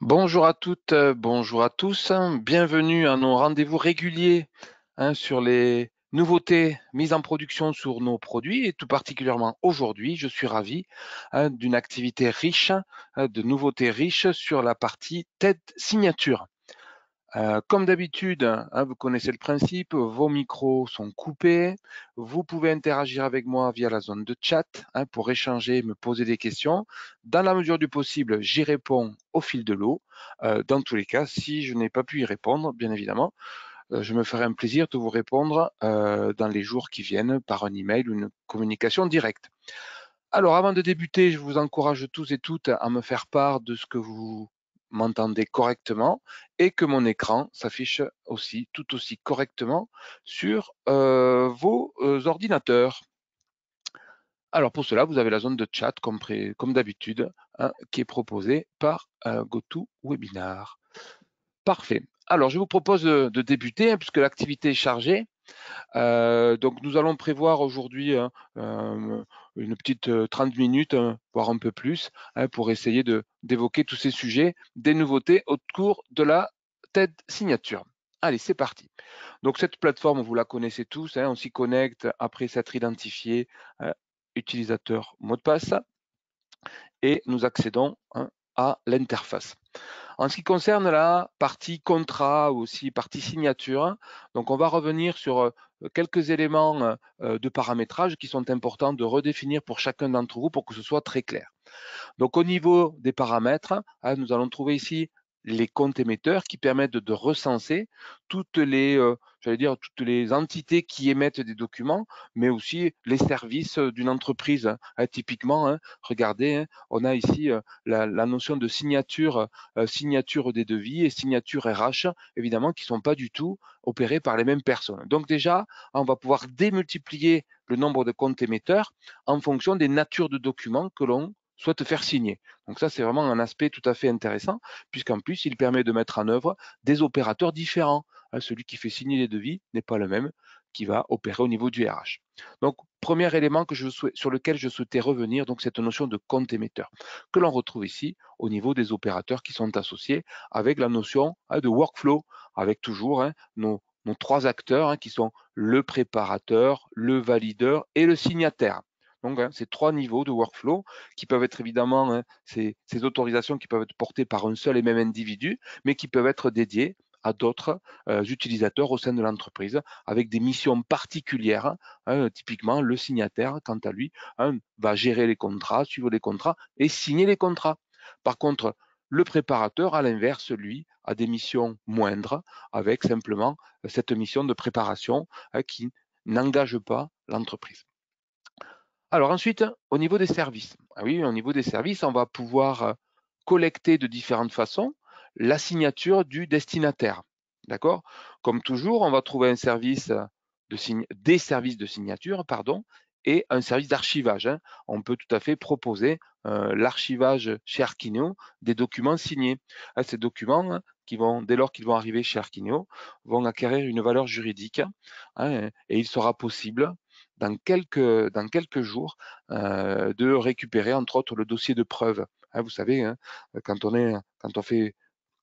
Bonjour à toutes, euh, bonjour à tous. Bienvenue à nos rendez-vous réguliers hein, sur les nouveautés mises en production sur nos produits et tout particulièrement aujourd'hui, je suis ravi hein, d'une activité riche, hein, de nouveautés riches sur la partie tête signature. Euh, comme d'habitude, hein, vous connaissez le principe, vos micros sont coupés. Vous pouvez interagir avec moi via la zone de chat hein, pour échanger, me poser des questions. Dans la mesure du possible, j'y réponds au fil de l'eau. Euh, dans tous les cas, si je n'ai pas pu y répondre, bien évidemment, euh, je me ferai un plaisir de vous répondre dans les jours qui viennent par un email ou une communication directe. Alors, avant de débuter, je vous encourage tous et toutes à me faire part de ce que vous m'entendez correctement et que mon écran s'affiche aussi tout aussi correctement sur euh, vos euh, ordinateurs. Alors pour cela, vous avez la zone de chat comme, d'habitude hein, qui est proposée par euh, GoToWebinar. Parfait. Alors je vous propose de, débuter hein, puisque l'activité est chargée. donc nous allons prévoir aujourd'hui hein, une petite 30 euh, minutes, hein, voire un peu plus, hein, pour essayer d'évoquer tous ces sujets, des nouveautés au cours de la TED signature. Allez, c'est parti. Donc cette plateforme, vous la connaissez tous, hein, on s'y connecte après s'être identifié euh, utilisateur mot de passe et nous accédons à l'interface. En ce qui concerne la partie contrat ou aussi partie signature, donc on va revenir sur euh, quelques éléments euh, de paramétrage qui sont importants de redéfinir pour chacun d'entre vous pour que ce soit très clair. Donc au niveau des paramètres, hein, nous allons trouver ici les comptes émetteurs qui permettent de recenser toutes les, euh, j'allais dire, toutes les entités qui émettent des documents, mais aussi les services euh, d'une entreprise. Hein. Ah, typiquement, hein, regardez, hein, on a ici euh, la, notion de signature, signature des devis et signature RH, évidemment, qui ne sont pas du tout opérés par les mêmes personnes. Donc déjà, on va pouvoir démultiplier le nombre de comptes émetteurs en fonction des natures de documents que l'on soit te faire signer. Donc ça, c'est vraiment un aspect tout à fait intéressant, puisqu'en plus, il permet de mettre en œuvre des opérateurs différents. Hein, celui qui fait signer les devis n'est pas le même qui va opérer au niveau du RH. Donc, premier élément que sur lequel je souhaitais revenir, donc cette notion de compte émetteur, que l'on retrouve ici au niveau des opérateurs qui sont associés avec la notion hein, de workflow, avec toujours hein, nos, trois acteurs qui sont le préparateur, le valideur et le signataire. Donc, hein, ces trois niveaux de workflow qui peuvent être évidemment hein, ces, autorisations qui peuvent être portées par un seul et même individu, mais qui peuvent être dédiées à d'autres euh, utilisateurs au sein de l'entreprise avec des missions particulières. Hein, euh, typiquement, le signataire, quant à lui, va gérer les contrats, suivre les contrats et signer les contrats. Par contre, le préparateur, à l'inverse, lui, a des missions moindres avec simplement euh, cette mission de préparation qui n'engage pas l'entreprise. Alors ensuite, au niveau des services. Ah oui, au niveau des services, on va pouvoir euh, collecter de différentes façons la signature du destinataire. D'accord Comme toujours, on va trouver un service euh, de des services de signature, pardon, et un service d'archivage. Hein. On peut tout à fait proposer euh, l'archivage chez Arquineo des documents signés. Ah, ces documents hein, qui vont, dès lors qu'ils vont arriver chez Arquineo, vont acquérir une valeur juridique hein, et il sera possible dans quelques, dans quelques jours euh, de récupérer entre autres le dossier de preuve. Hein, vous savez, hein, quand, on est, quand on fait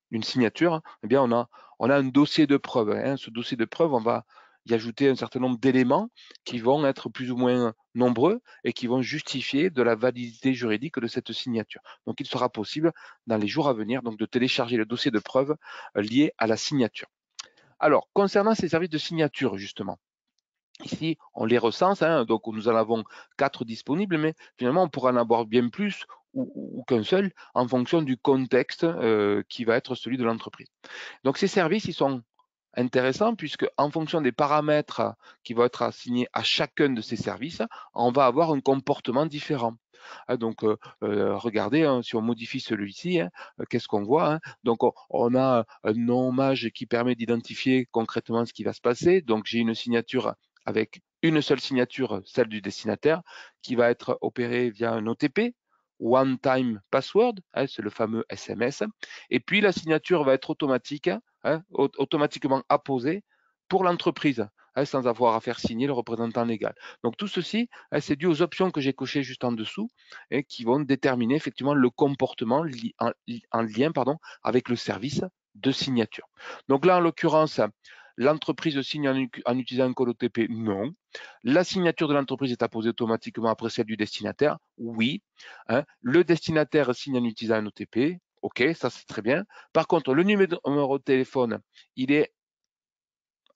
une signature, eh bien on a, on a un dossier de preuve. Hein, ce dossier de preuve, on va y ajouter un certain nombre d'éléments qui vont être plus ou moins nombreux et qui vont justifier de la validité juridique de cette signature. Donc, il sera possible dans les jours à venir donc, de télécharger le dossier de preuve euh, lié à la signature. Alors, concernant ces services de signature, justement, Ici, on les recense, hein, donc nous en avons quatre disponibles, mais finalement, on pourra en avoir bien plus ou, qu'un seul en fonction du contexte euh, qui va être celui de l'entreprise. Donc, ces services, ils sont intéressants puisque en fonction des paramètres qui vont être assignés à chacun de ces services, on va avoir un comportement différent. Hein, donc, euh, euh, regardez, hein, si on modifie celui-ci, qu'est-ce qu'on voit Donc, on, a un nommage qui permet d'identifier concrètement ce qui va se passer. Donc, j'ai une signature avec une seule signature, celle du destinataire, qui va être opérée via un OTP, One Time Password, hein, c'est le fameux SMS, et puis la signature va être automatique, hein, automatiquement apposée pour l'entreprise. Hein, sans avoir à faire signer le représentant légal. Donc tout ceci, c'est dû aux options que j'ai cochées juste en dessous et qui vont déterminer effectivement le comportement en, lien avec le service de signature. Donc là, en l'occurrence, L'entreprise signe en, utilisant un code OTP Non. La signature de l'entreprise est apposée automatiquement après celle du destinataire Oui. Hein? Le destinataire signe en utilisant un OTP OK, ça c'est très bien. Par contre, le numéro de téléphone, il est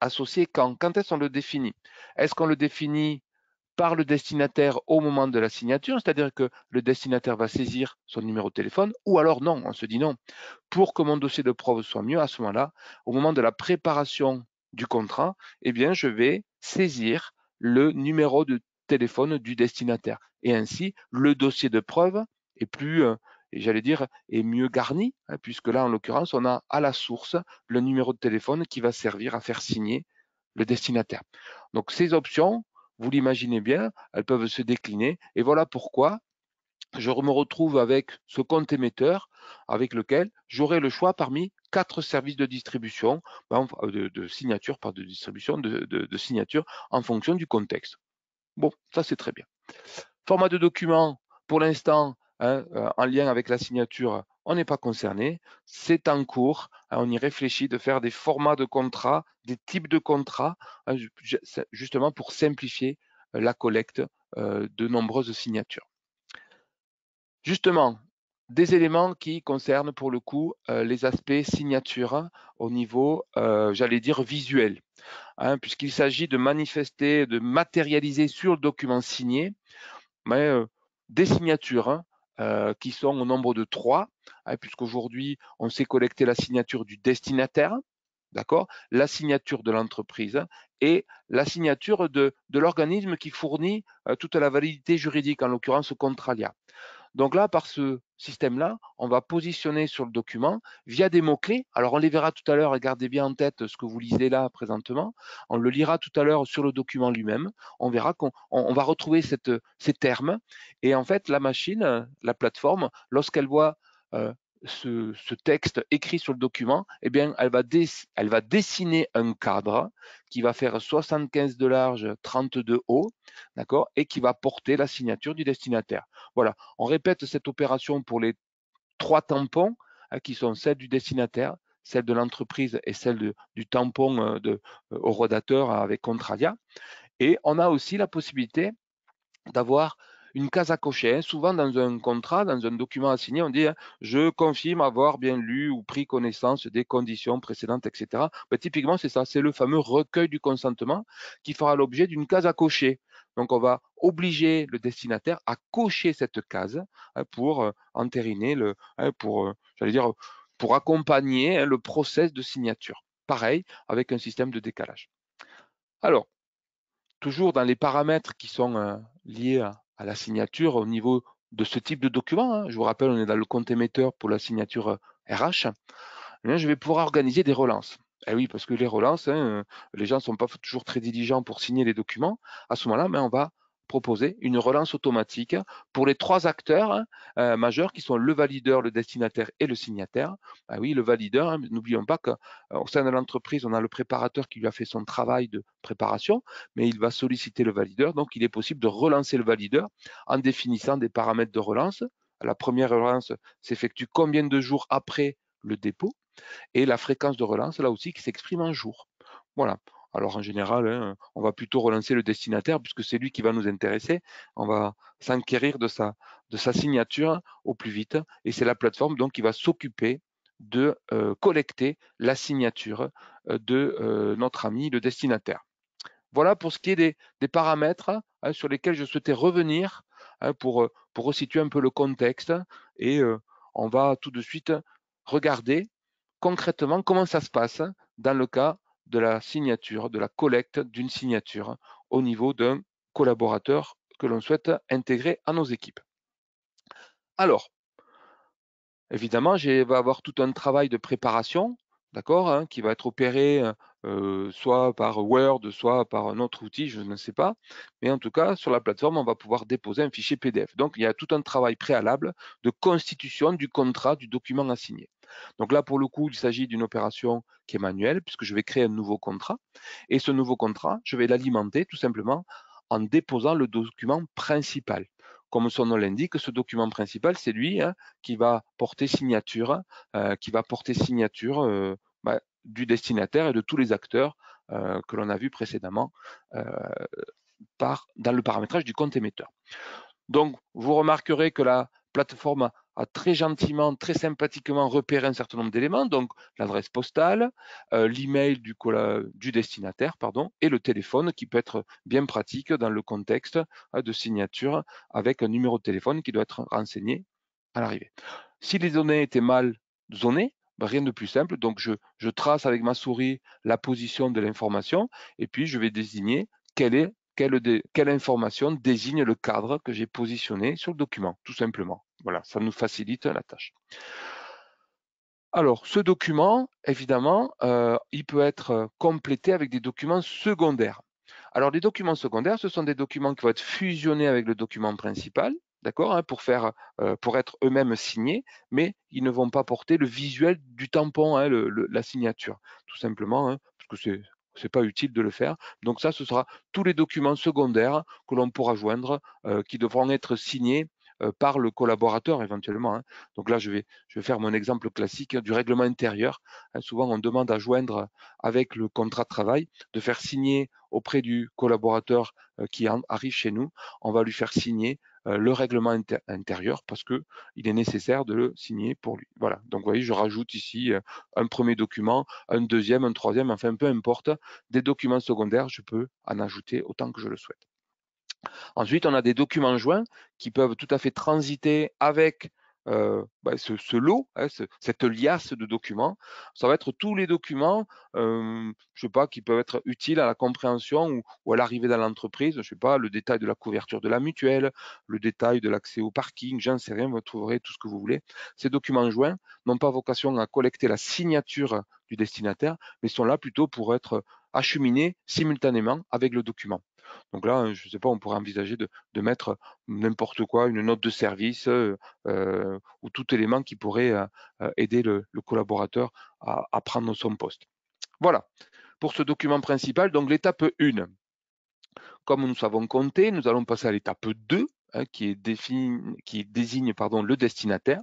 associé quand Quand est-ce qu'on le définit Est-ce qu'on le définit par le destinataire au moment de la signature, c'est-à-dire que le destinataire va saisir son numéro de téléphone, ou alors non, on se dit non. Pour que mon dossier de preuve soit mieux, à ce moment-là, au moment de la préparation du contrat, eh bien, je vais saisir le numéro de téléphone du destinataire. Et ainsi, le dossier de preuve est plus, euh, j'allais dire, est mieux garni, hein, puisque là, en l'occurrence, on a à la source le numéro de téléphone qui va servir à faire signer le destinataire. Donc, ces options, vous l'imaginez bien, elles peuvent se décliner. Et voilà pourquoi je me retrouve avec ce compte émetteur avec lequel j'aurai le choix parmi quatre services de distribution, ben, euh, de, signature, par de distribution, de, signature en fonction du contexte. Bon, ça c'est très bien. Format de document, pour l'instant, hein, euh, en lien avec la signature, on n'est pas concerné. C'est en cours. Hein, on y réfléchit de faire des formats de contrats, des types de contrats, hein, justement pour simplifier euh, la collecte de nombreuses signatures. Justement, des éléments qui concernent pour le coup euh, les aspects signature au niveau, euh, j'allais dire, visuel, hein, puisqu'il s'agit de manifester, de matérialiser sur le document signé mais, euh, des signatures hein, qui sont au nombre de trois, hein, puisqu'aujourd'hui, on sait collecter la signature du destinataire, d'accord, la signature de l'entreprise et la signature de, l'organisme qui fournit toute la validité juridique, en l'occurrence Contralia. Donc là, par ce système-là, on va positionner sur le document via des mots-clés. Alors, on les verra tout à l'heure et gardez bien en tête ce que vous lisez là présentement. On le lira tout à l'heure sur le document lui-même. On verra qu'on va retrouver ces termes. Et en fait, la machine, la plateforme, lorsqu'elle voit euh, ce, texte écrit sur le document, eh bien, elle va, dessiner un cadre qui va faire 75 de large, 32 de haut, d'accord, et qui va porter la signature du destinataire. Voilà, on répète cette opération pour les trois tampons hein, qui sont celles du destinataire, celle de l'entreprise et celle du tampon euh, euh, au rodateur avec Contradia. Et on a aussi la possibilité d'avoir une case à cocher. Hein. Souvent, dans un contrat, dans un document à signer, on dit hein, je confirme avoir bien lu ou pris connaissance des conditions précédentes, etc. Ben, typiquement, c'est ça, c'est le fameux recueil du consentement qui fera l'objet d'une case à cocher. Donc, on va obliger le destinataire à cocher cette case hein, pour euh, entériner le, pour, euh, j'allais dire, pour accompagner le process de signature. Pareil avec un système de décalage. Alors, toujours dans les paramètres qui sont euh, liés à, à la signature au niveau de ce type de document. Hein. Je vous rappelle, on est dans le compte émetteur pour la signature RH. Euh, eh je vais pouvoir organiser des relances. Eh oui, parce que les relances, hein, euh, les gens ne sont pas toujours très diligents pour signer les documents. À ce moment-là, mais ben, on va proposer une relance automatique pour les trois acteurs hein, euh, majeurs qui sont le valideur, le destinataire et le signataire. Ah oui, le valideur, hein, n'oublions pas qu'au sein de l'entreprise, on a le préparateur qui lui a fait son travail de préparation, mais il va solliciter le valideur. Donc, il est possible de relancer le valideur en définissant des paramètres de relance. La première relance s'effectue combien de jours après le dépôt et la fréquence de relance, là aussi, qui s'exprime en jours. Voilà, alors en général, hein, on va plutôt relancer le destinataire puisque c'est lui qui va nous intéresser. On va s'enquérir de sa, de sa signature au plus vite et c'est la plateforme donc qui va s'occuper de euh, collecter la signature euh, de euh, notre ami le destinataire. Voilà pour ce qui est des, paramètres hein, sur lesquels je souhaitais revenir hein, pour, pour resituer un peu le contexte et on va tout de suite regarder concrètement comment ça se passe dans le cas de la signature, de la collecte d'une signature au niveau d'un collaborateur que l'on souhaite intégrer à nos équipes. Alors, évidemment, il va y avoir tout un travail de préparation, d'accord, hein, qui va être opéré euh, soit par Word, soit par un autre outil, je ne sais pas. Mais en tout cas, sur la plateforme, on va pouvoir déposer un fichier PDF. Donc, il y a tout un travail préalable de constitution du contrat, du document à signer. Donc là, pour le coup, il s'agit d'une opération qui est manuelle, puisque je vais créer un nouveau contrat. Et ce nouveau contrat, je vais l'alimenter tout simplement en déposant le document principal. Comme son nom l'indique, ce document principal, c'est lui hein, qui va porter signature, euh, qui va porter signature euh, bah, du destinataire et de tous les acteurs euh, que l'on a vu précédemment dans le paramétrage du compte émetteur. Donc, vous remarquerez que la plateforme a très gentiment, très sympathiquement repéré un certain nombre d'éléments, donc l'adresse postale, euh, l'email du, destinataire, pardon, et le téléphone qui peut être bien pratique dans le contexte euh, de signature avec un numéro de téléphone qui doit être renseigné à l'arrivée. Si les données étaient mal zonées, ben, rien de plus simple. Donc, je, je trace avec ma souris la position de l'information et puis je vais désigner quelle est quelle, information désigne le cadre que j'ai positionné sur le document, tout simplement. Voilà, ça nous facilite la tâche. Alors, ce document, évidemment, euh, il peut être complété avec des documents secondaires. Alors, les documents secondaires, ce sont des documents qui vont être fusionnés avec le document principal, d'accord, hein, pour, euh, pour être eux-mêmes signés, mais ils ne vont pas porter le visuel du tampon, hein, la signature, tout simplement, hein, parce que c'est c'est pas utile de le faire. Donc ça, ce sera tous les documents secondaires que l'on pourra joindre, euh, qui devront être signés euh, par le collaborateur éventuellement. Hein. Donc là, je vais, faire mon exemple classique du règlement intérieur. Hein, souvent, on demande à joindre avec le contrat de travail, de faire signer auprès du collaborateur euh, qui arrive chez nous. On va lui faire signer euh, le règlement intérieur parce que il est nécessaire de le signer pour lui. Voilà. Donc, vous voyez, je rajoute ici euh, un premier document, un deuxième, un troisième, enfin, peu importe. Des documents secondaires, je peux en ajouter autant que je le souhaite. Ensuite, on a des documents joints qui peuvent tout à fait transiter avec euh, bah, ce, lot, hein, cette liasse de documents. Ça va être tous les documents, euh, je sais pas, qui peuvent être utiles à la compréhension ou, à l'arrivée dans l'entreprise. Je sais pas, le détail de la couverture de la mutuelle, le détail de l'accès au parking, j'en sais rien, vous trouverez tout ce que vous voulez. Ces documents joints n'ont pas vocation à collecter la signature du destinataire, mais sont là plutôt pour être acheminés simultanément avec le document. Donc là, je ne sais pas, on pourrait envisager de, mettre n'importe quoi, une note de service ou tout élément qui pourrait aider le, collaborateur à, prendre son poste. Voilà pour ce document principal, donc l'étape 1. Comme nous savons compter, nous allons passer à l'étape 2 hein, qui, qui désigne pardon, le destinataire.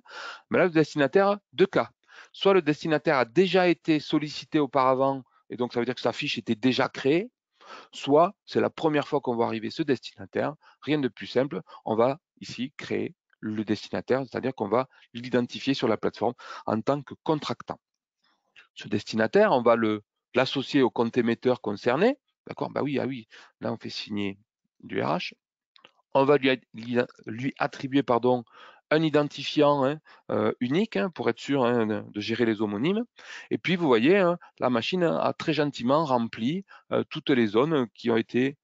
Mais là, le destinataire, deux cas. Soit le destinataire a déjà été sollicité auparavant et donc ça veut dire que sa fiche était déjà créée, soit c'est la première fois qu'on va arriver ce destinataire. Rien de plus simple, on va ici créer le destinataire, c'est-à-dire qu'on va l'identifier sur la plateforme en tant que contractant. Ce destinataire, on va l'associer au compte émetteur concerné. D'accord Bah oui, ah oui, là on fait signer du RH. On va lui, lui attribuer pardon, un identifiant hein, euh, unique hein, pour être sûr hein, de, gérer les homonymes. Et puis, vous voyez, la machine a très gentiment rempli euh, toutes les zones qui ont été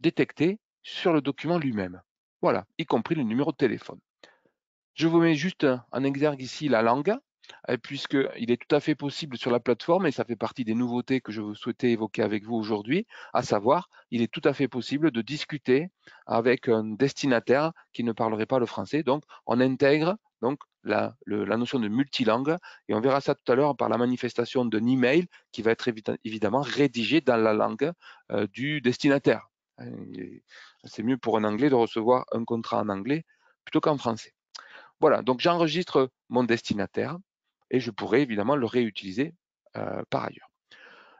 détectées sur le document lui-même. Voilà, y compris le numéro de téléphone. Je vous mets juste en exergue ici la langue. Euh, puisqu'il est tout à fait possible sur la plateforme, et ça fait partie des nouveautés que je vous souhaitais évoquer avec vous aujourd'hui, à savoir, il est tout à fait possible de discuter avec un destinataire qui ne parlerait pas le français. Donc, on intègre donc la, notion de multilangue, et on verra ça tout à l'heure par la manifestation d'un email qui va être évidemment rédigé dans la langue euh, du destinataire. Euh, c'est mieux pour un anglais de recevoir un contrat en anglais plutôt qu'en français. Voilà, donc j'enregistre mon destinataire et je pourrais évidemment le réutiliser par ailleurs.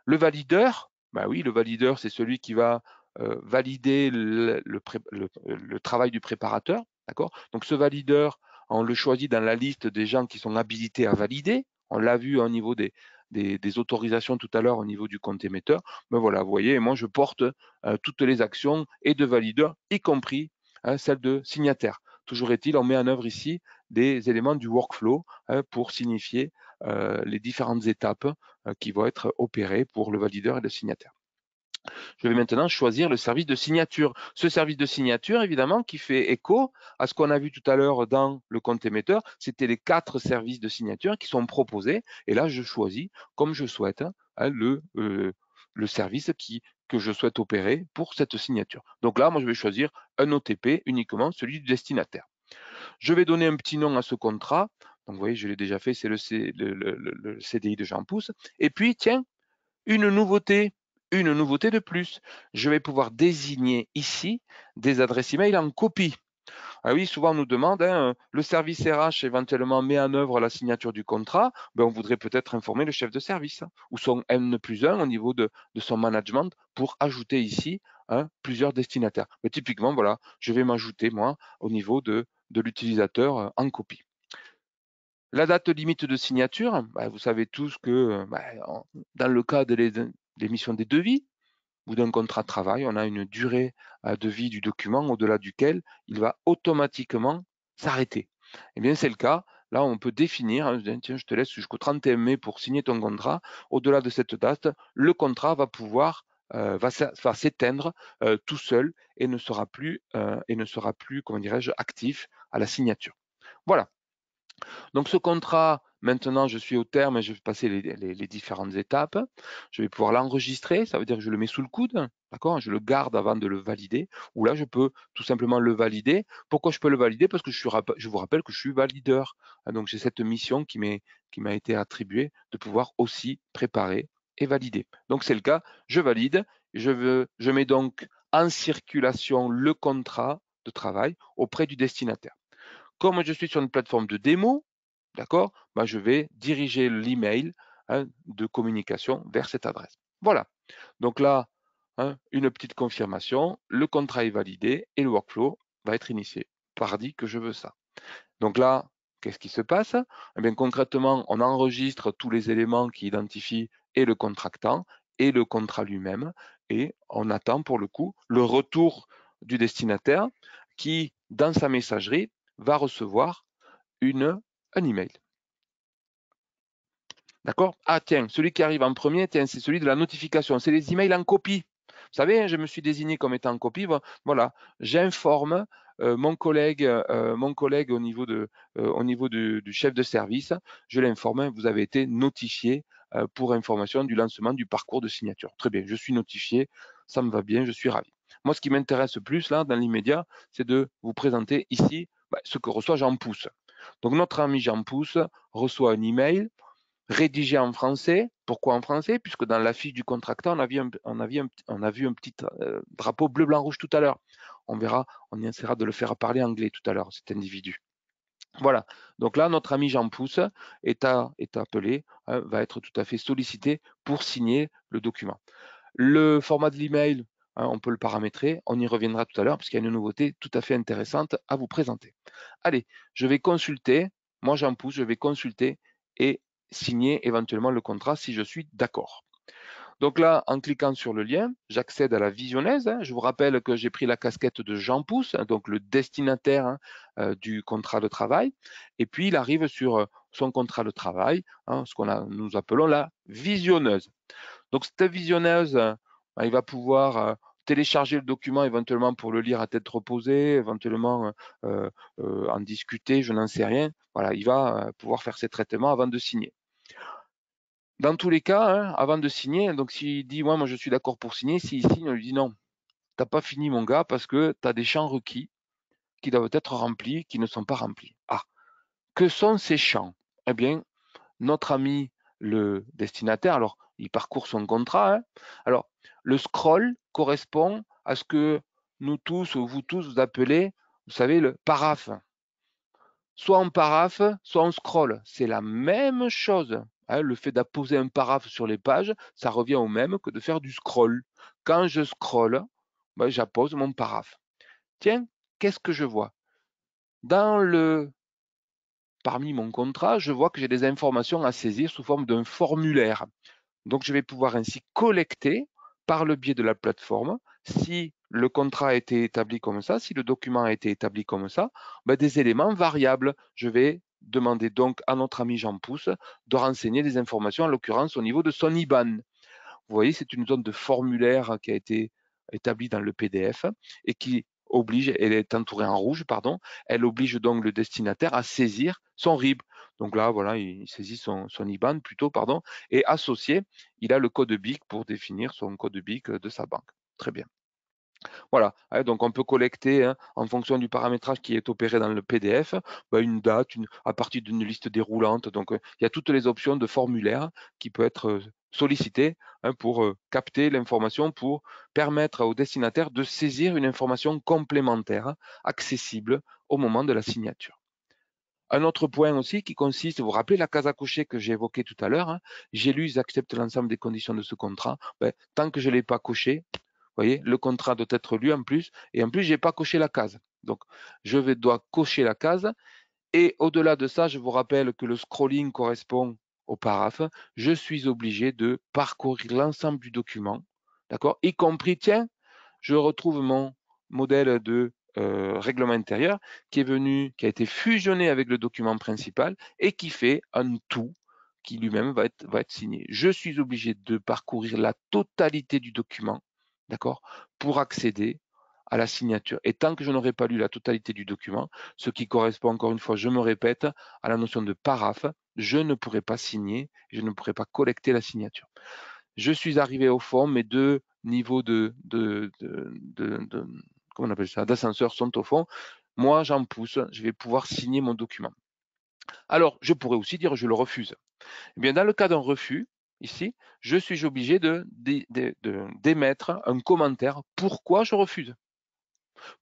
Le valideur, bah oui, le valideur, c'est celui qui va valider le, le, travail du préparateur, d'accord Donc ce valideur, on le choisit dans la liste des gens qui sont habilités à valider. On l'a vu au niveau des, des, autorisations tout à l'heure au niveau du compte émetteur. Mais ben voilà, vous voyez, moi je porte toutes les actions et de valideurs y compris hein, celles celle de signataires Toujours est-il, on met en œuvre ici des éléments du workflow hein, pour signifier euh, les différentes étapes euh, qui vont être opérées pour le valideur et le signataire. Je vais maintenant choisir le service de signature. Ce service de signature, évidemment, qui fait écho à ce qu'on a vu tout à l'heure dans le compte émetteur, c'était les quatre services de signature qui sont proposés. Et là, je choisis, comme je souhaite, hein, le, euh, le service qui, que je souhaite opérer pour cette signature. Donc là, moi, je vais choisir un OTP uniquement, celui du destinataire. Je vais donner un petit nom à ce contrat. Donc, vous voyez, je l'ai déjà fait, c'est le, CDI de Jean Pousse. Et puis, tiens, une nouveauté, une nouveauté de plus. Je vais pouvoir désigner ici des adresses e-mail en copie. Ah oui, souvent on nous demande, hein, euh, le service RH éventuellement met en œuvre la signature du contrat, ben, on voudrait peut-être informer le chef de service hein, ou son N plus 1 au niveau de, son management pour ajouter ici hein, plusieurs destinataires. Mais ben, typiquement, voilà, je vais m'ajouter moi au niveau de de l'utilisateur euh, en copie. La date limite de signature, bah, vous savez tous que euh, bah, dans le cas de l'émission des devis ou d'un contrat de travail, on a une durée euh, de vie du document au-delà duquel il va automatiquement s'arrêter. Et eh bien, c'est le cas. Là, on peut définir, hein, tiens, je te laisse jusqu'au 31 mai pour signer ton contrat. Au-delà de cette date, le contrat va pouvoir euh, va, s'éteindre euh, tout seul et ne sera plus, euh, et ne sera plus comment dirais-je, actif à la signature. Voilà. Donc ce contrat, maintenant je suis au terme et je vais passer les, différentes étapes. Je vais pouvoir l'enregistrer, ça veut dire que je le mets sous le coude, d'accord Je le garde avant de le valider. Ou là, je peux tout simplement le valider. Pourquoi je peux le valider Parce que je vous rappelle que je suis valideur. Ah, donc j'ai cette mission qui m'a été attribuée de pouvoir aussi préparer validé. Donc c'est le cas, je valide, je, veux, je mets donc en circulation le contrat de travail auprès du destinataire. Comme je suis sur une plateforme de démo, d'accord, bah je vais diriger l'email hein, de communication vers cette adresse. Voilà. Donc là, hein, une petite confirmation, le contrat est validé et le workflow va être initié. Par que je veux ça. Donc là, qu'est-ce qui se passe eh bien, Concrètement, on enregistre tous les éléments qui identifient et le contractant et le contrat lui-même. Et on attend pour le coup le retour du destinataire qui, dans sa messagerie, va recevoir une, un email. D'accord Ah tiens, celui qui arrive en premier, tiens, c'est celui de la notification. C'est les emails en copie. Vous savez, hein, je me suis désigné comme étant en copie. Voilà, j'informe euh, mon collègue, euh, mon collègue au niveau, de, euh, au niveau du, chef de service. Je l'informe, vous avez été notifié euh, pour information du lancement du parcours de signature. Très bien, je suis notifié, ça me va bien, je suis ravi. Moi, ce qui m'intéresse plus là, dans l'immédiat, c'est de vous présenter ici bah, ce que reçoit Jean Pousse. Donc, notre ami Jean Pousse reçoit un email rédigé en français. Pourquoi en français Puisque dans l'affiche du contractant, on a vu un, petit drapeau bleu, blanc, rouge tout à l'heure. On verra, on essaiera de le faire parler anglais tout à l'heure, cet individu. Voilà. Donc là, notre ami Jean Pousse est, est appelé, hein, va être tout à fait sollicité pour signer le document. Le format de l'email, hein, on peut le paramétrer. On y reviendra tout à l'heure puisqu'il y a une nouveauté tout à fait intéressante à vous présenter. Allez, je vais consulter. Moi, Jean Pousse, je vais consulter et signer éventuellement le contrat si je suis d'accord. Donc là, en cliquant sur le lien, j'accède à la visionnaise. Hein. Je vous rappelle que j'ai pris la casquette de Jean Pousse, hein, donc le destinataire hein, euh, du contrat de travail. Et puis, il arrive sur euh, son contrat de travail, ce qu'on nous appelons la visionneuse. Donc, cette visionneuse, euh, il va pouvoir télécharger le document éventuellement pour le lire à tête reposée, éventuellement en discuter, je n'en sais rien. Voilà, il va pouvoir faire ses traitements avant de signer dans tous les cas, hein, avant de signer, donc s'il dit ouais, moi je suis d'accord pour signer, s'il signe, on lui dit non, t'as pas fini mon gars parce que tu as des champs requis qui doivent être remplis, qui ne sont pas remplis. Ah, que sont ces champs Eh bien, notre ami le destinataire, alors il parcourt son contrat. Hein. Alors, le scroll correspond à ce que nous tous, ou vous tous, vous appelez, vous savez, le paraphe. Soit en paraphe, soit en scroll. C'est la même chose. Hein, le fait d'apposer un paraphe sur les pages, ça revient au même que de faire du scroll. Quand je scroll, ben, j'appose mon paraphe. Tiens, qu'est-ce que je vois Dans le parmi mon contrat, je vois que j'ai des informations à saisir sous forme d'un formulaire. Donc je vais pouvoir ainsi collecter par le biais de la plateforme si le contrat a été établi comme ça, si le document a été établi comme ça, ben, des éléments variables. Je vais demandez donc à notre ami Jean Pousse de renseigner des informations, en l'occurrence au niveau de son IBAN. Vous voyez, c'est une zone de formulaire qui a été établie dans le PDF et qui oblige, elle est entourée en rouge, pardon, elle oblige donc le destinataire à saisir son RIB. Donc là, voilà, il saisit son, son IBAN plutôt, pardon, et associé, il a le code BIC pour définir son code BIC de sa banque. Très bien. Voilà, hein, donc on peut collecter hein, en fonction du paramétrage qui est opéré dans le PDF, bah, une date à partir d'une liste déroulante. Donc euh, il y a toutes les options de formulaire qui peut être euh, sollicitées hein, pour euh, capter l'information, pour permettre au destinataire de saisir une information complémentaire accessible au moment de la signature. Un autre point aussi qui consiste, vous vous rappelez la case à cocher que j'ai évoquée tout à l'heure, j'ai lu, ils acceptent l'ensemble des conditions de ce contrat. Ben, tant que je ne l'ai pas coché, voyez, le contrat doit être lu en plus, et en plus, je n'ai pas coché la case. Donc, je vais, dois cocher la case. Et au-delà de ça, je vous rappelle que le scrolling correspond au paraf. Je suis obligé de parcourir l'ensemble du document, d'accord Y compris, tiens, je retrouve mon modèle de euh, règlement intérieur qui est venu, qui a été fusionné avec le document principal et qui fait un tout qui lui-même va être, va être signé. Je suis obligé de parcourir la totalité du document d'accord, pour accéder à la signature. Et tant que je n'aurai pas lu la totalité du document, ce qui correspond encore une fois, je me répète, à la notion de paraphe, je ne pourrai pas signer, je ne pourrai pas collecter la signature. Je suis arrivé au fond, mes deux niveaux de, de, de, de comment on appelle ça, d'ascenseur sont au fond. Moi, j'en pousse, je vais pouvoir signer mon document. Alors, je pourrais aussi dire je le refuse. Eh bien, dans le cas d'un refus, ici, je suis obligé de, d'émettre un commentaire pourquoi je refuse.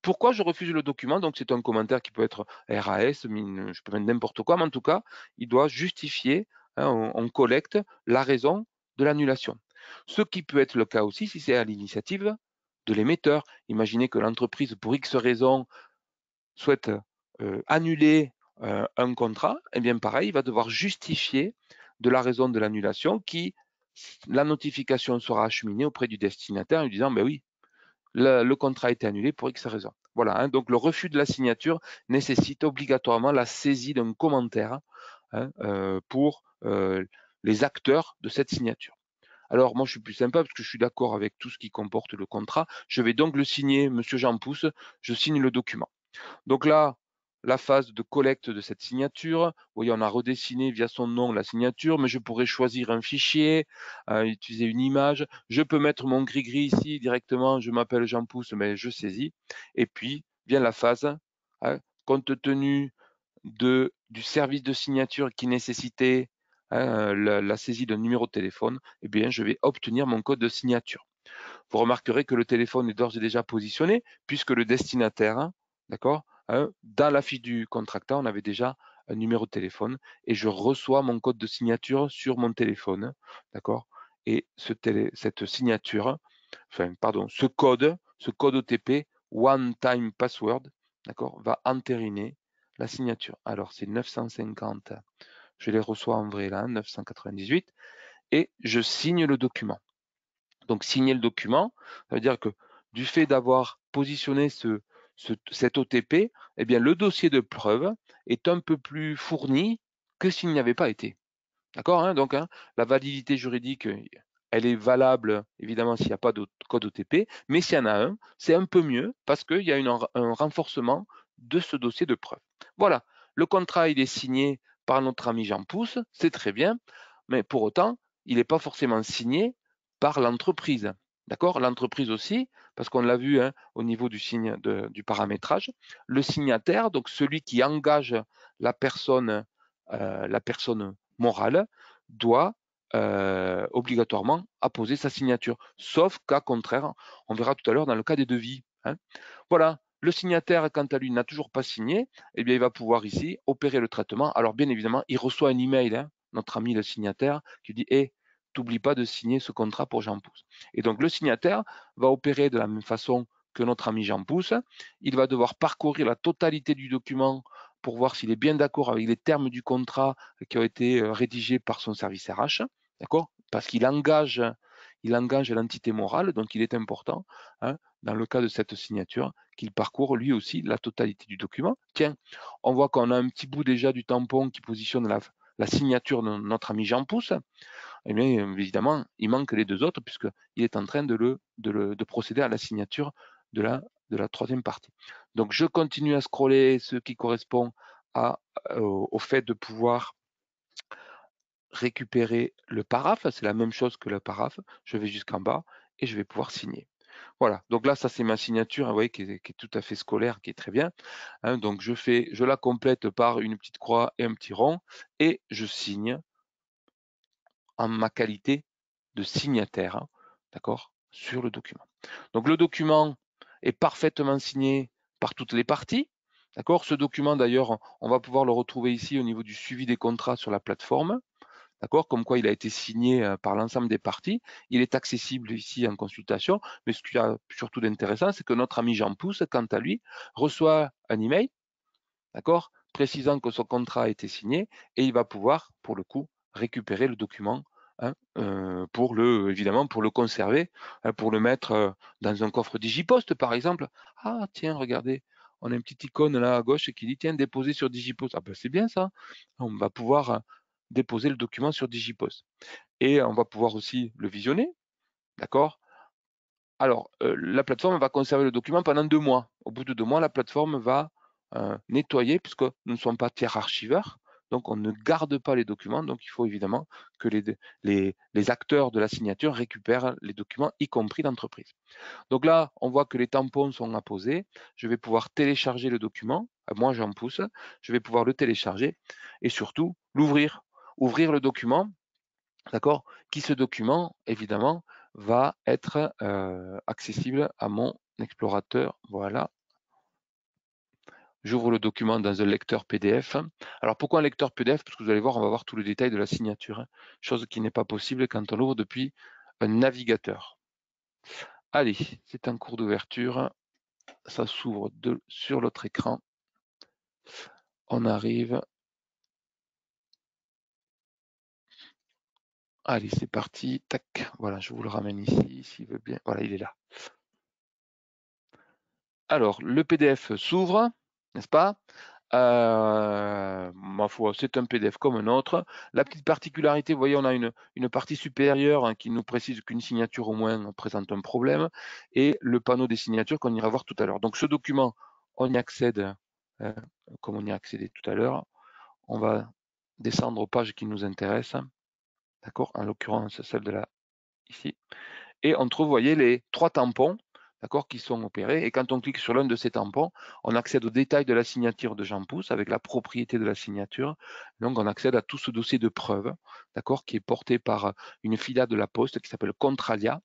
Pourquoi je refuse le document Donc, c'est un commentaire qui peut être RAS, je peux mettre n'importe quoi, mais en tout cas, il doit justifier, hein, on, collecte la raison de l'annulation. Ce qui peut être le cas aussi si c'est à l'initiative de l'émetteur. Imaginez que l'entreprise, pour X raison, souhaite euh, annuler euh, un contrat, et eh bien pareil, il va devoir justifier de la raison de l'annulation qui, la notification sera acheminée auprès du destinataire en disant, ben oui, le, contrat a été annulé pour X raison. Voilà, hein. donc le refus de la signature nécessite obligatoirement la saisie d'un commentaire hein, euh, pour euh, les acteurs de cette signature. Alors moi je suis plus sympa parce que je suis d'accord avec tout ce qui comporte le contrat. Je vais donc le signer, Monsieur Jean Pousse, je signe le document. Donc là, la phase de collecte de cette signature. Vous voyez, on a redessiné via son nom la signature, mais je pourrais choisir un fichier, euh, utiliser une image. Je peux mettre mon gris-gris ici directement. Je m'appelle Jean Pousse, mais je saisis. Et puis vient la phase, hein, compte tenu du service de signature qui nécessitait hein, la, saisie d'un numéro de téléphone, eh bien, je vais obtenir mon code de signature. Vous remarquerez que le téléphone est d'ores et déjà positionné puisque le destinataire, hein, d'accord, Hein, dans la fiche du contractant, on avait déjà un numéro de téléphone et je reçois mon code de signature sur mon téléphone. D'accord Et ce cette signature, enfin, pardon, ce code, ce code OTP, One Time Password, d'accord, va entériner la signature. Alors, c'est 950. Je les reçois en vrai là, 998. Et je signe le document. Donc, signer le document, ça veut dire que du fait d'avoir positionné ce, cet OTP, eh bien, le dossier de preuve est un peu plus fourni que s'il n'y avait pas été. D'accord hein, Donc, hein, la validité juridique, elle est valable, évidemment, s'il n'y a pas de code OTP, mais s'il y en a un, c'est un peu mieux parce qu'il y a un renforcement de ce dossier de preuve. Voilà, le contrat, il est signé par notre ami Jean Pousse, c'est très bien, mais pour autant, il n'est pas forcément signé par l'entreprise. D'accord L'entreprise aussi, parce qu'on l'a vu hein, au niveau du signe du paramétrage. Le signataire, donc celui qui engage la personne, euh, morale, doit euh, obligatoirement apposer sa signature, sauf cas contraire, on verra tout à l'heure dans le cas des devis. Hein. Voilà, le signataire, quant à lui, n'a toujours pas signé, eh bien, il va pouvoir ici opérer le traitement. Alors, bien évidemment, il reçoit un email, hein, notre ami le signataire, qui dit Eh. »« N'oublie pas de signer ce contrat pour Jean Pousse. Et donc le signataire va opérer de la même façon que notre ami Jean Pousse. Il va devoir parcourir la totalité du document pour voir s'il est bien d'accord avec les termes du contrat qui ont été euh, rédigés par son service RH, d'accord Parce qu'il engage, il engage l'entité morale, donc il est important, hein, dans le cas de cette signature, qu'il parcourt lui aussi la totalité du document. Tiens, on voit qu'on a un petit bout déjà du tampon qui positionne la, la signature de notre ami Jean Pousse eh bien, euh, évidemment, il manque les deux autres puisqu'il est en train de, procéder à la signature de la, troisième partie. Donc, je continue à scroller ce qui correspond euh, au fait de pouvoir récupérer le paraphe. C'est la même chose que le paraphe. Je vais jusqu'en bas et je vais pouvoir signer. Voilà, donc là, ça c'est ma signature, hein, vous voyez, qui est, tout à fait scolaire, qui est très bien. Hein. donc je fais, je la complète par une petite croix et un petit rond, et je signe en ma qualité de signataire, hein, d'accord, sur le document. Donc le document est parfaitement signé par toutes les parties, d'accord. Ce document d'ailleurs, on va pouvoir le retrouver ici au niveau du suivi des contrats sur la plateforme, d'accord, comme quoi il a été signé euh, par l'ensemble des parties. Il est accessible ici en consultation, mais ce qui est a surtout d'intéressant, c'est que notre ami Jean Pousse, quant à lui, reçoit un email, d'accord, précisant que son contrat a été signé et il va pouvoir, pour le coup, récupérer le document hein, euh, pour le, évidemment, pour le conserver, hein, pour le mettre euh, dans un coffre Digipost, par exemple. Ah, tiens, regardez, on a une petite icône là à gauche qui dit tiens, déposer sur Digipost. Ah ben c'est bien ça. On va pouvoir hein, déposer le document sur Digipost. Et on va pouvoir aussi le visionner. D'accord Alors, euh, la plateforme va conserver le document pendant deux mois. Au bout de deux mois, la plateforme va nettoyer, puisque nous ne sommes pas tiers archiveurs, donc on ne garde pas les documents, donc il faut évidemment que les, acteurs de la signature récupèrent les documents, y compris d'entreprise. Donc là, on voit que les tampons sont apposés. Je vais pouvoir télécharger le document. Euh, moi, j'en pousse. Je vais pouvoir le télécharger et surtout l'ouvrir. Ouvrir le document, d'accord Qui ce document, évidemment, va être euh, accessible à mon explorateur. Voilà, J'ouvre le document dans un lecteur PDF. Alors pourquoi un lecteur PDF Parce que vous allez voir, on va voir tous les détails de la signature, hein. chose qui n'est pas possible quand on l'ouvre depuis un navigateur. Allez, c'est un cours d'ouverture. Ça s'ouvre sur l'autre écran. On arrive. Allez, c'est parti. Tac. Voilà, je vous le ramène ici, s'il veut bien. Voilà, il est là. Alors, le PDF s'ouvre n'est-ce pas euh, ma foi, c'est un PDF comme un autre. La petite particularité, vous voyez, on a une, une partie supérieure hein, qui nous précise qu'une signature au moins présente un problème et le panneau des signatures qu'on ira voir tout à l'heure. Donc ce document, on y accède euh, comme on y a accédé tout à l'heure. On va descendre aux pages qui nous intéressent, d'accord En l'occurrence, celle de là, ici. Et on trouve, vous voyez, les trois tampons d'accord, qui sont opérés. Et quand on clique sur l'un de ces tampons, on accède au détails de la signature de Jean Pousse avec la propriété de la signature. Donc, on accède à tout ce dossier de preuve, d'accord, qui est porté par une filiale de la Poste qui s'appelle Contralia,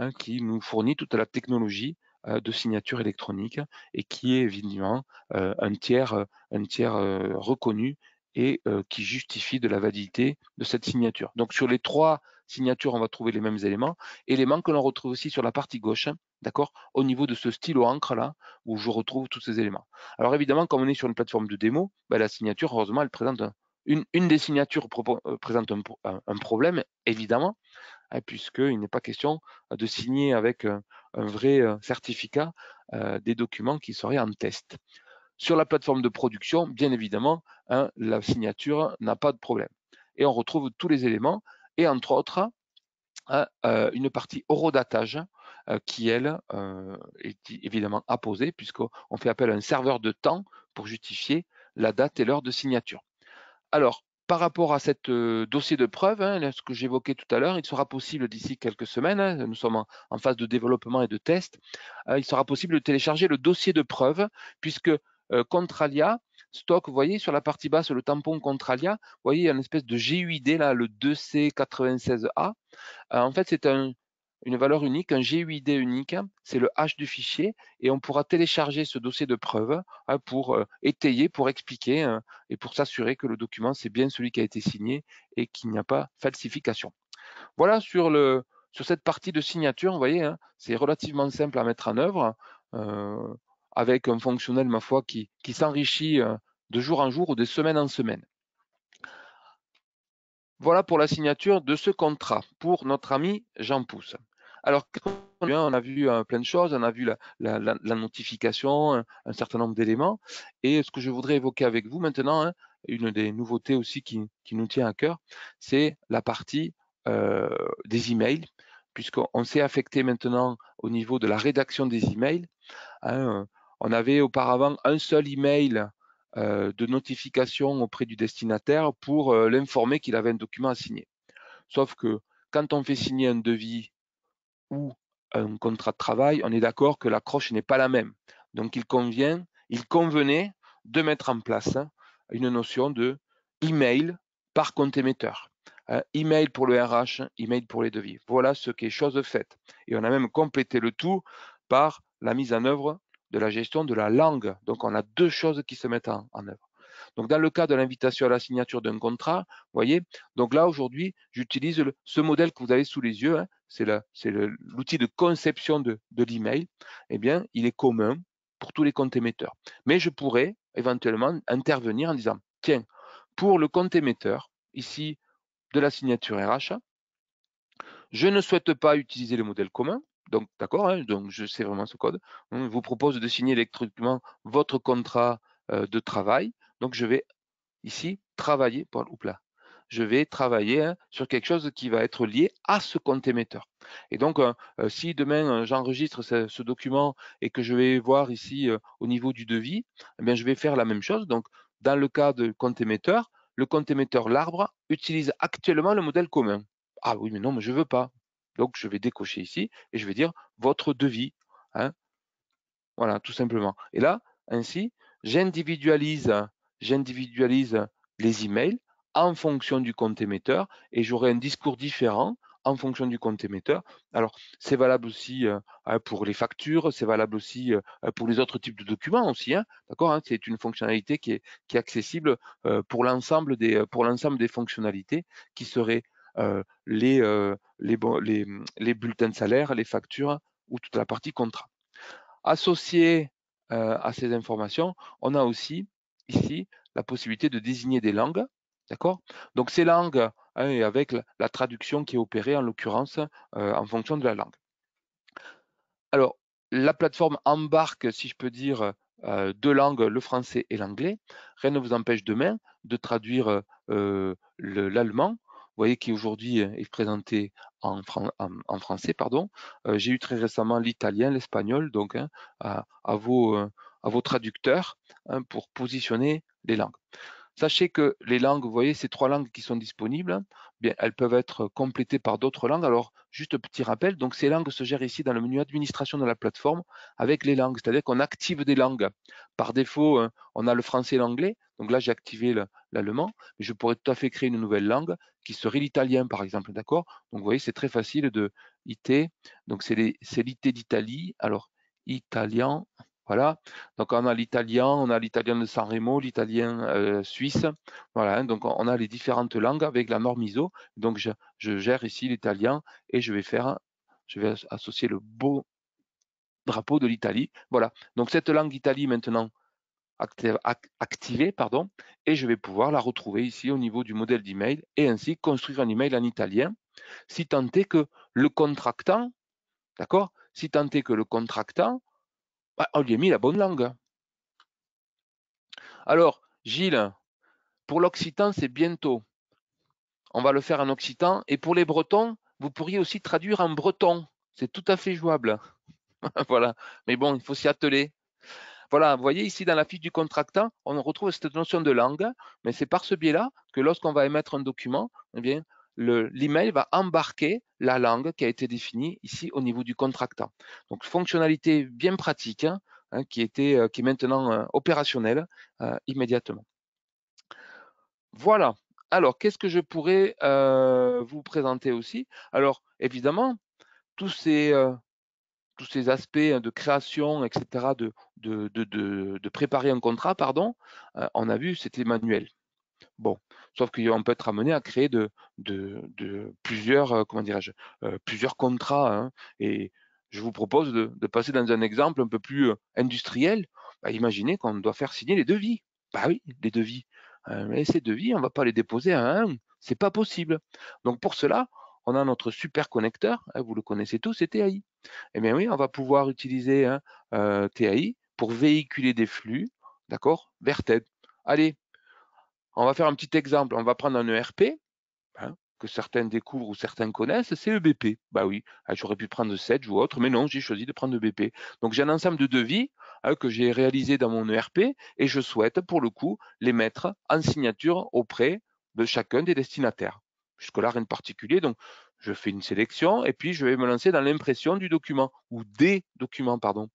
hein, qui nous fournit toute la technologie euh, de signature électronique et qui est évidemment euh, un tiers, euh, un tiers reconnu et qui justifie de la validité de cette signature. Donc sur les trois signature, on va trouver les mêmes éléments. Éléments que l'on retrouve aussi sur la partie gauche, hein, d'accord, au niveau de ce stylo encre là, où je retrouve tous ces éléments. Alors évidemment, comme on est sur une plateforme de démo, ben, la signature, heureusement, elle présente une, des signatures euh, présente un, problème, évidemment, hein, puisqu'il n'est pas question de signer avec un, vrai euh, certificat euh, des documents qui seraient en test. Sur la plateforme de production, bien évidemment, hein, la signature n'a pas de problème. Et on retrouve tous les éléments et entre autres euh, euh, une partie horodatage euh, qui, elle, est évidemment apposée puisqu'on fait appel à un serveur de temps pour justifier la date et l'heure de signature. Alors, par rapport à cet dossier de preuve, hein, ce que j'évoquais tout à l'heure, il sera possible d'ici quelques semaines, hein, nous sommes en, phase de développement et de test, il sera possible de télécharger le dossier de preuve, puisque Contralia stock, vous voyez, sur la partie basse, le tampon Contralia, vous voyez, il y a une espèce de GUID, là, le 2C96A. Euh, en fait, c'est une valeur unique, un GUID unique, c'est le H du fichier, et on pourra télécharger ce dossier de preuve hein, pour euh, étayer, pour expliquer hein, et pour s'assurer que le document, c'est bien celui qui a été signé et qu'il n'y a pas falsification. Voilà sur, cette partie de signature, vous voyez, hein, c'est relativement simple à mettre en œuvre. Euh, avec un fonctionnel, ma foi, qui, s'enrichit euh, de jour en jour ou de semaine en semaine. Voilà pour la signature de ce contrat pour notre ami Jean Pousse. Alors, on a vu euh, plein de choses, on a vu la, notification, un, certain nombre d'éléments. Et ce que je voudrais évoquer avec vous maintenant, hein, une des nouveautés aussi qui, nous tient à cœur, c'est la partie euh, des emails, puisqu'on s'est affecté maintenant au niveau de la rédaction des emails. On avait auparavant un seul email euh, de notification auprès du destinataire pour euh, l'informer qu'il avait un document à signer. Sauf que quand on fait signer un devis ou un contrat de travail, on est d'accord que l'accroche n'est pas la même. Donc il convient, il convenait de mettre en place hein, une notion de email par compte émetteur. Euh, email pour le RH, email pour les devis. Voilà ce qui est chose faite. Et on a même complété le tout par la mise en œuvre de la gestion de la langue. Donc, on a deux choses qui se mettent en, œuvre. Donc, dans le cas de l'invitation à la signature d'un contrat, vous voyez, donc là, aujourd'hui, j'utilise ce modèle que vous avez sous les yeux, hein. c'est l'outil de conception de, de l'email. Eh bien, il est commun pour tous les comptes émetteurs. Mais je pourrais éventuellement intervenir en disant, tiens, pour le compte émetteur, ici, de la signature RH, je ne souhaite pas utiliser le modèle commun, donc d'accord, hein, donc je sais vraiment ce code, on vous propose de signer électroniquement votre contrat euh, de travail. Donc je vais ici travailler, pour, je vais travailler hein, sur quelque chose qui va être lié à ce compte émetteur. Et donc, hein, euh, si demain euh, j'enregistre ce, document et que je vais voir ici au niveau du devis, eh bien, je vais faire la même chose. Donc, dans le cas de compte émetteur, le compte émetteur L'Arbre utilise actuellement le modèle commun. Ah oui, mais non, mais je veux pas. Donc, je vais décocher ici et je vais dire votre devis. Hein. Voilà, tout simplement. Et là, ainsi, j'individualise, j'individualise les emails en fonction du compte émetteur et j'aurai un discours différent en fonction du compte émetteur. Alors, c'est valable aussi euh, hein, pour les factures, c'est valable aussi euh, pour les autres types de documents aussi. Hein, d'accord C'est une fonctionnalité qui est, accessible euh, pour l'ensemble des, pour l'ensemble des fonctionnalités qui seraient euh, euh, mmh, les, bulletins de salaire, les factures ou toute la partie contrat. Associé euh, à ces informations, on a aussi ici la possibilité de désigner des langues. D'accord Donc ces langues, hein, avec la, traduction qui est opérée en l'occurrence en fonction de la langue. Alors, la plateforme embarque, si je peux dire, deux langues, le français et l'anglais. Rien ne vous empêche demain de traduire l'allemand vous voyez, qui aujourd'hui euh, est présenté en, français. pardon. Euh, j'ai eu très récemment l'italien, l'espagnol, donc hein, euh, à, vos, traducteurs hein, pour positionner les langues. Sachez que les langues, vous voyez, ces trois langues qui sont disponibles, hein, elles peuvent être complétées par d'autres langues. Alors, juste un petit rappel, donc ces langues se gèrent ici dans le menu administration de la plateforme avec les langues, c'est-à-dire qu'on active des langues. Par défaut, on a le français et l'anglais, donc là, j'ai activé l'allemand, mais je pourrais tout à fait créer une nouvelle langue qui serait l'italien, par exemple. D'accord Donc vous voyez, c'est très facile de IT. Donc c'est l'IT d'Italie. Alors, italien, voilà. Donc on a l'italien, on a l'italien de San Remo, l'italien euh, suisse. Voilà. Hein. donc on a les différentes langues avec la norme ISO. Donc je, je gère ici l'italien et je vais faire, je vais associer le beau drapeau de l'Italie. Voilà. Donc cette langue Italie maintenant, pardon, et je vais pouvoir la retrouver ici au niveau du modèle d'email et ainsi construire un email en italien, si tant est que le contractant, d'accord, si tant est que le contractant, bah, on lui a mis la bonne langue. Alors, Gilles, pour l'occitan, c'est bientôt. On va le faire en occitan. Et pour les bretons, vous pourriez aussi traduire en breton. C'est tout à fait jouable. voilà. Mais bon, il faut s'y atteler. Voilà, vous voyez ici dans la fiche du contractant, on retrouve cette notion de langue, mais c'est par ce biais-là que lorsqu'on va émettre un document, eh l'email va embarquer la langue qui a été définie ici au niveau du contractant. Donc, fonctionnalité bien pratique hein, hein, qui, était, euh, qui est maintenant euh, opérationnelle euh, immédiatement. Voilà. Alors, qu'est-ce que je pourrais vous présenter aussi Alors, évidemment, tous ces tous ces aspects hein, de création, etc., de, préparer un contrat, pardon, euh, on a vu, c'était manuel. Bon, sauf qu'on peut être amené à créer de, plusieurs, euh, comment dirais euh, plusieurs contrats. Hein, et je vous propose de, passer dans un exemple un peu plus industriel. Bah, imaginez qu'on doit faire signer les devis. Bah oui, les devis. mais ces devis, on ne va pas les déposer à un, c'est pas possible. Donc pour cela, on a notre super connecteur, hein, vous le connaissez tous, c'est TAI. Eh bien oui, on va pouvoir utiliser un hein, euh, TAI pour véhiculer des flux, d'accord, vers TED. Allez, on va faire un petit exemple. On va prendre un ERP, hein, que certains découvrent ou certains connaissent, c'est EBP. Bah oui, ah, j'aurais pu prendre Sedge ou autre, mais non, j'ai choisi de prendre EBP. Donc j'ai un ensemble de devis hein, que j'ai réalisé dans mon ERP et je souhaite pour le coup les mettre en signature auprès de chacun des destinataires. Jusque-là, rien de particulier. Donc je fais une sélection et puis je vais me lancer dans l'impression du document ou des documents, pardon.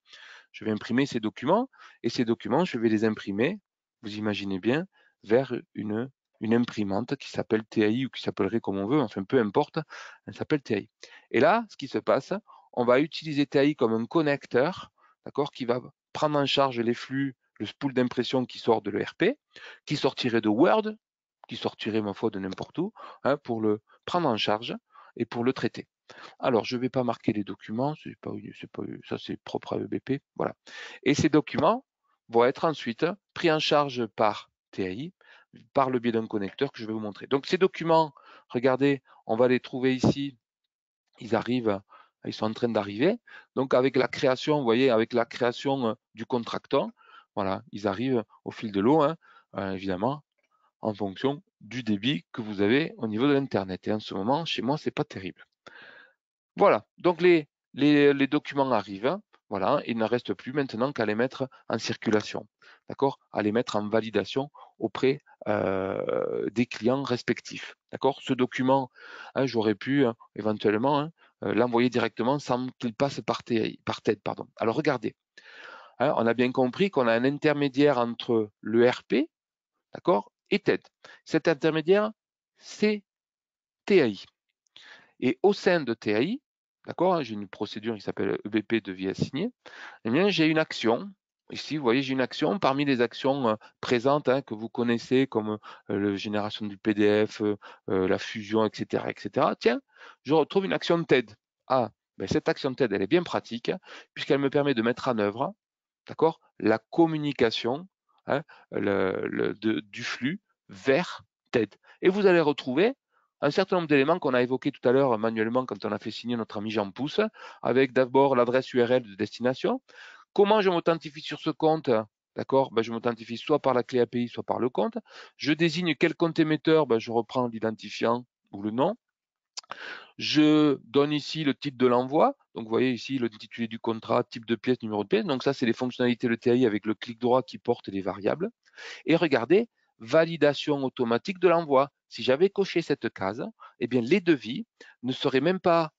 Je vais imprimer ces documents et ces documents, je vais les imprimer, vous imaginez bien, vers une, une imprimante qui s'appelle TAI ou qui s'appellerait comme on veut, enfin peu importe, elle s'appelle TAI. Et là, ce qui se passe, on va utiliser TAI comme un connecteur, d'accord, qui va prendre en charge les flux, le spool d'impression qui sort de l'ERP, qui sortirait de Word, qui sortirait ma foi de n'importe où, hein, pour le prendre en charge et pour le traiter. Alors, je ne vais pas marquer les documents, ça c'est propre à EBP, voilà. Et ces documents vont être ensuite pris en charge par TAI, par le biais d'un connecteur que je vais vous montrer. Donc, ces documents, regardez, on va les trouver ici, ils arrivent, ils sont en train d'arriver. Donc, avec la création, vous voyez, avec la création euh, du contractant, voilà, ils arrivent au fil de l'eau, hein, euh, évidemment, en fonction du débit que vous avez au niveau de l'Internet. Et en ce moment, chez moi, ce n'est pas terrible. Voilà, donc les, documents arrivent. Hein. Voilà, il ne reste plus maintenant qu'à les mettre en circulation, d'accord À les mettre en validation auprès euh, des clients respectifs, d'accord Ce document, hein, j'aurais pu hein, éventuellement euh, l'envoyer directement sans qu'il passe par, par tête, pardon. Alors regardez, on a bien compris qu'on a un intermédiaire entre le RP, d'accord, et Ted. Cet intermédiaire, c'est TAI. Et au sein de TAI, d'accord, hein, j'ai une procédure qui s'appelle EBP vie assignée. eh bien, j'ai une action. Ici, vous voyez, j'ai une action parmi les actions euh, présentes hein, que vous connaissez comme euh, la génération du PDF, euh, la fusion, etc., etc. Tiens, je retrouve une action TED. Ah, ben, cette action TED, elle est bien pratique puisqu'elle me permet de mettre en œuvre, d'accord, la communication Hein, du flux vers TED. Et vous allez retrouver un certain nombre d'éléments qu'on a évoqués tout à l'heure manuellement quand on a fait signer notre ami Jean Pousse, avec d'abord l'adresse URL de destination. Comment je m'authentifie sur ce compte D'accord ben, Je m'authentifie soit par la clé API, soit par le compte. Je désigne quel compte émetteur ben, Je reprends l'identifiant ou le nom. Je donne ici le type de l'envoi. Donc, vous voyez ici le titulé du contrat, type de pièce, numéro de pièce. Donc, ça, c'est les fonctionnalités de TI avec le clic droit qui porte les variables. Et regardez, validation automatique de l'envoi. Si j'avais coché cette case, eh bien, les devis ne seraient même pas,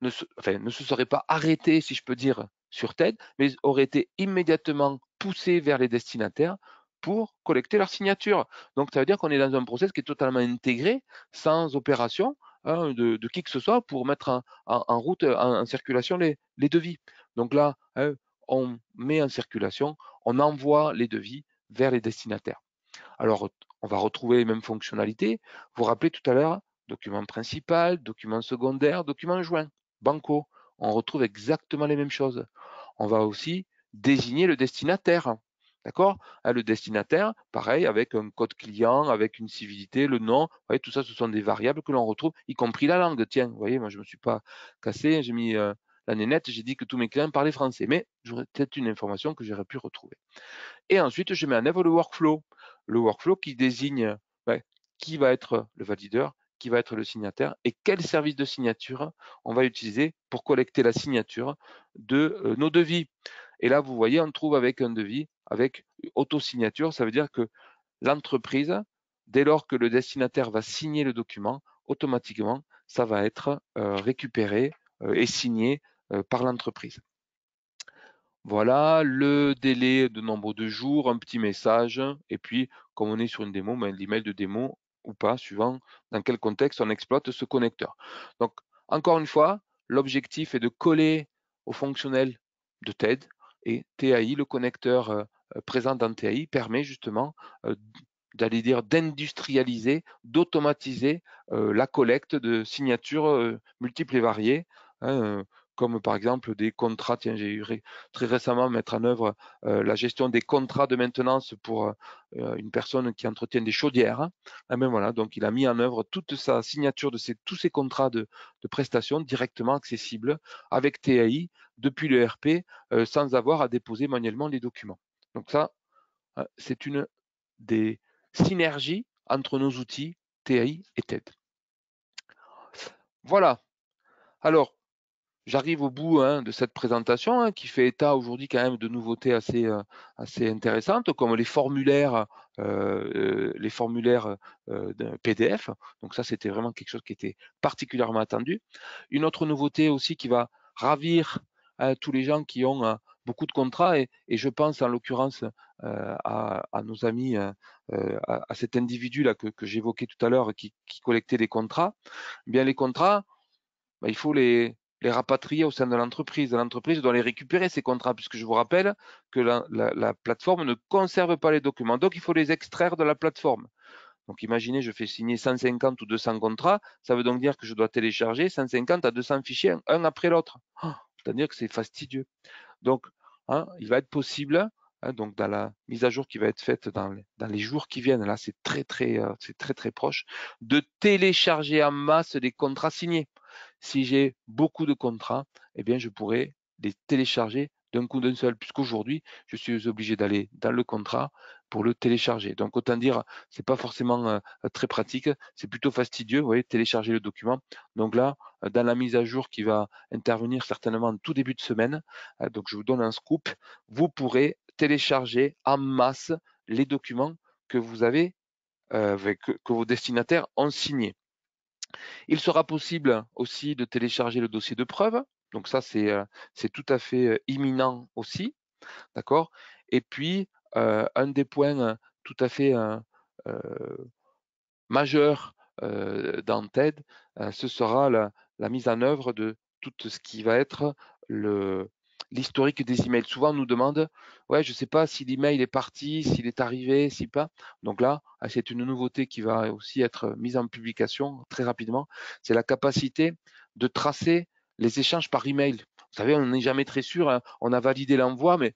ne se, ne se seraient pas arrêtés, si je peux dire, sur TED, mais auraient été immédiatement poussés vers les destinataires pour collecter leur signature. Donc, ça veut dire qu'on est dans un process qui est totalement intégré, sans opération, Hein, de, qui que ce soit pour mettre en, route, euh, en, circulation les, devis. Donc là, hein, on met en circulation, on envoie les devis vers les destinataires. Alors, on va retrouver les mêmes fonctionnalités. Vous vous rappelez tout à l'heure, document principal, document secondaire, document joint, banco. On retrouve exactement les mêmes choses. On va aussi désigner le destinataire. D'accord ah, Le destinataire, pareil, avec un code client, avec une civilité, le nom, voyez, tout ça, ce sont des variables que l'on retrouve, y compris la langue. Tiens, vous voyez, moi, je ne me suis pas cassé, j'ai mis euh, la nénette, j'ai dit que tous mes clients parlaient français, mais j'aurais peut-être une information que j'aurais pu retrouver. Et ensuite, je mets en œuvre le workflow. Le workflow qui désigne qui va être le valideur, qui va être le signataire et quel service de signature on va utiliser pour collecter la signature de euh, nos devis. Et là, vous voyez, on trouve avec un devis avec auto-signature, Ça veut dire que l'entreprise, dès lors que le destinataire va signer le document, automatiquement, ça va être euh, récupéré euh, et signé euh, par l'entreprise. Voilà le délai de nombre de jours, un petit message, et puis comme on est sur une démo, ben, l'email de démo ou pas, suivant dans quel contexte on exploite ce connecteur. Donc, encore une fois, l'objectif est de coller au fonctionnel de TED et TAI, le connecteur euh, présente dans TAI permet justement euh, d'aller dire d'industrialiser, d'automatiser euh, la collecte de signatures multiples et variées. Hein, comme par exemple des contrats. Tiens, j'ai eu très récemment mettre en œuvre la gestion des contrats de maintenance pour une personne qui entretient des chaudières. Hein. Ah ben voilà, donc il a mis en œuvre toute sa signature de tous ses contrats de, prestations directement accessibles avec TAI depuis le RP sans avoir à déposer manuellement les documents. Donc ça, euh, c'est une des synergies entre nos outils TAI et TED. Voilà. Alors, j'arrive au bout hein, de cette présentation hein, qui fait état aujourd'hui quand même de nouveautés assez, euh, assez intéressantes comme les formulaires, euh, les formulaires d'un PDF. Donc ça, c'était vraiment quelque chose qui était particulièrement attendu. Une autre nouveauté aussi qui va ravir hein, tous les gens qui ont beaucoup de contrats et, je pense en l'occurrence euh, à, nos amis, euh, euh, à, cet individu-là que, j'évoquais tout à l'heure qui, collectait des contrats, eh bien les contrats, bah, il faut les, les rapatrier au sein de l'entreprise. L'entreprise doit les récupérer, ces contrats, puisque je vous rappelle que la, plateforme ne conserve pas les documents. Donc, il faut les extraire de la plateforme. Donc, imaginez, je fais signer 150 ou 200 contrats. Ça veut donc dire que je dois télécharger 150 à 200 fichiers, un après l'autre. C'est-à-dire oh, que c'est fastidieux. Donc, Hein, il va être possible, hein, donc dans la mise à jour qui va être faite dans, les, jours qui viennent, là c'est très très euh, c'est très très proche, de télécharger en masse des contrats signés. Si j'ai beaucoup de contrats, eh bien je pourrais les télécharger d'un coup d'un seul, puisqu'aujourd'hui je suis obligé d'aller dans le contrat, pour le télécharger. Donc autant dire, c'est pas forcément euh, très pratique, c'est plutôt fastidieux, vous voyez, télécharger le document. Donc là, euh, dans la mise à jour qui va intervenir certainement tout début de semaine, euh, donc je vous donne un scoop, vous pourrez télécharger en masse les documents que vous avez, avec que vos destinataires ont signés. Il sera possible aussi de télécharger le dossier de preuve. Donc ça, c'est tout à fait imminent aussi. D'accord Et puis, euh, un des points hein, tout à fait hein, euh, majeur euh, dans TED, ce sera la, mise en œuvre de tout ce qui va être l'historique des emails. Souvent, on nous demande, ouais, je ne sais pas si l'email est parti, s'il est arrivé, si pas. Donc là, ah, c'est une nouveauté qui va aussi être mise en publication très rapidement. C'est la capacité de tracer les échanges par email. Vous savez, on n'est jamais très sûr. Hein. On a validé l'envoi, mais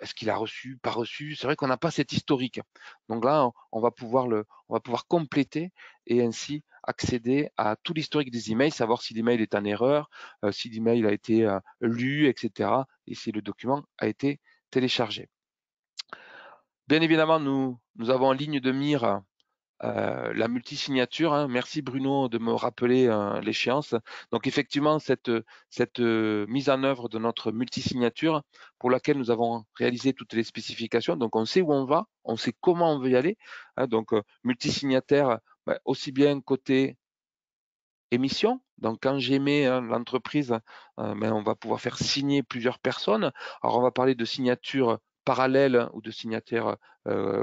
est-ce qu'il a reçu, pas reçu C'est vrai qu'on n'a pas cet historique. Donc là, on va pouvoir le, on va pouvoir compléter et ainsi accéder à tout l'historique des emails, savoir si l'email est en erreur, euh, si l'email a été euh, lu, etc. et si le document a été téléchargé. Bien évidemment, nous, nous avons en ligne de mire euh, la multisignature. Hein. Merci Bruno de me rappeler euh, l'échéance. Donc effectivement, cette, euh, mise en œuvre de notre multisignature pour laquelle nous avons réalisé toutes les spécifications. Donc on sait où on va, on sait comment on veut y aller. Hein. Donc multisignataire, bah, aussi bien côté émission. Donc, quand j'émets hein, l'entreprise, ben, on va pouvoir faire signer plusieurs personnes. Alors, on va parler de signature parallèle ou de signataires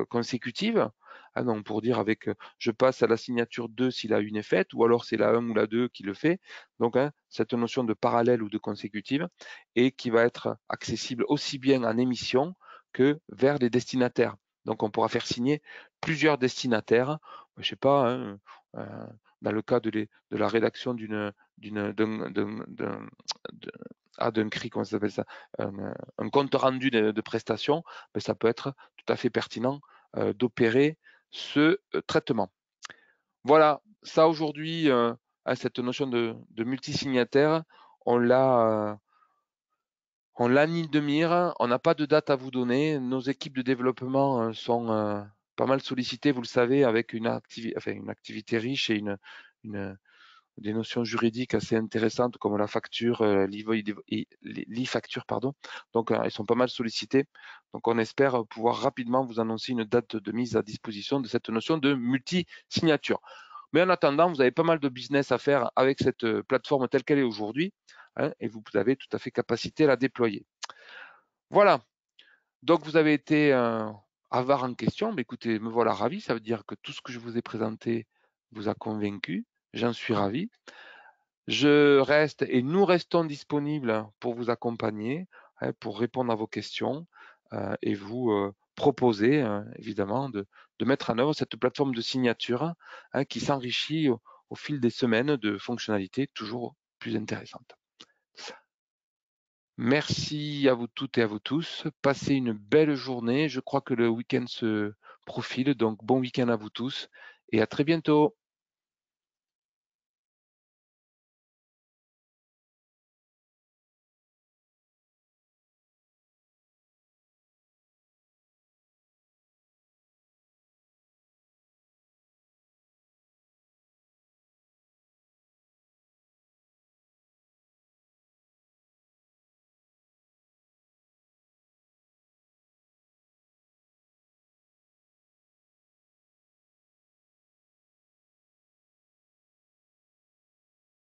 consécutives ah pour dire avec euh, je passe à la signature 2 si la une est faite, ou alors c'est la 1 ou la 2 qui le fait. Donc, hein, cette notion de parallèle ou de consécutive et qui va être accessible aussi bien en émission que vers les destinataires. Donc, on pourra faire signer plusieurs destinataires. Je ne sais pas, hein, euh, dans le cas de, la rédaction d'une ah, d'un cri, comment ça s'appelle ça, un, compte rendu de, prestations, ben, ça peut être tout à fait pertinent euh, d'opérer ce euh, traitement. Voilà, ça aujourd'hui, euh, à cette notion de, multisignataire, on l'a euh, ni de mire, on n'a pas de date à vous donner. Nos équipes de développement sont pas mal sollicitées, vous le savez, avec une, activité riche et une, une, des notions juridiques assez intéressantes comme la facture, euh, l'e-facture, pardon. Donc, euh, elles sont pas mal sollicités. Donc, on espère euh, pouvoir rapidement vous annoncer une date de mise à disposition de cette notion de multi-signature. Mais en attendant, vous avez pas mal de business à faire avec cette plateforme telle qu'elle est aujourd'hui hein, et vous avez tout à fait capacité à la déployer. Voilà. Donc, vous avez été avare en question. Mais écoutez, me voilà ravi. Ça veut dire que tout ce que je vous ai présenté vous a convaincu. J'en suis ravi. Je reste et nous restons disponibles pour vous accompagner, hein, pour répondre à vos questions euh, et vous euh, proposer hein, évidemment de, mettre en œuvre cette plateforme de signature hein, qui s'enrichit au fil des semaines de fonctionnalités toujours plus intéressantes. Merci à vous toutes et à vous tous. Passez une belle journée. Je crois que le week-end se profile, donc bon week-end à vous tous et à très bientôt.